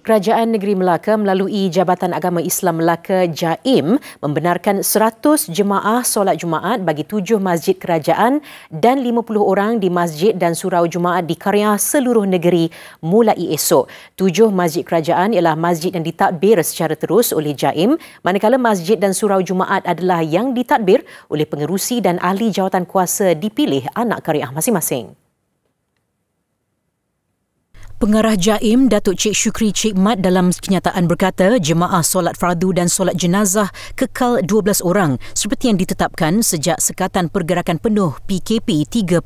Kerajaan Negeri Melaka melalui Jabatan Agama Islam Melaka JAIM membenarkan 100 jemaah solat Jumaat bagi 7 masjid kerajaan dan 50 orang di masjid dan surau Jumaat di karya seluruh negeri mulai esok. 7 masjid kerajaan ialah masjid yang ditadbir secara terus oleh JAIM manakala masjid dan surau Jumaat adalah yang ditadbir oleh pengerusi dan ahli jawatan kuasa dipilih anak karya masing-masing. Pengarah Jaim Datuk Cik Syukri Cik Mat dalam kenyataan berkata jemaah solat fardu dan solat jenazah kekal 12 orang seperti yang ditetapkan sejak Sekatan Pergerakan Penuh PKP 3.0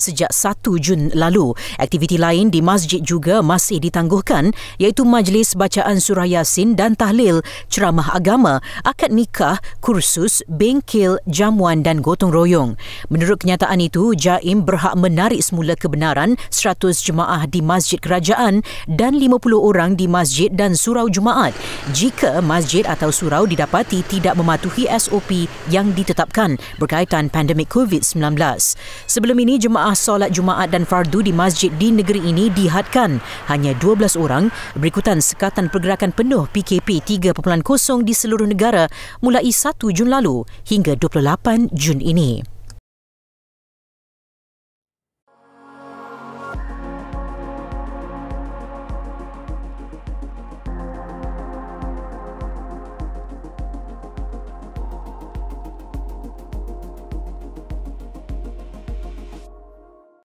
sejak 1 Jun lalu. Aktiviti lain di masjid juga masih ditangguhkan iaitu majlis bacaan surah Yasin dan tahlil, ceramah agama, akad nikah, kursus, bengkel, jamuan dan gotong royong. Menurut kenyataan itu, Jaim berhak menarik semula kebenaran 100 jemaah di masjid kerajaan dan 50 orang di masjid dan surau Jumaat jika masjid atau surau didapati tidak mematuhi SOP yang ditetapkan berkaitan pandemik COVID-19. Sebelum ini, jemaah solat Jumaat dan Fardu di masjid di negeri ini dihadkan hanya 12 orang berikutan sekatan pergerakan penuh PKP 3.0 di seluruh negara mulai 1 Jun lalu hingga 28 Jun ini.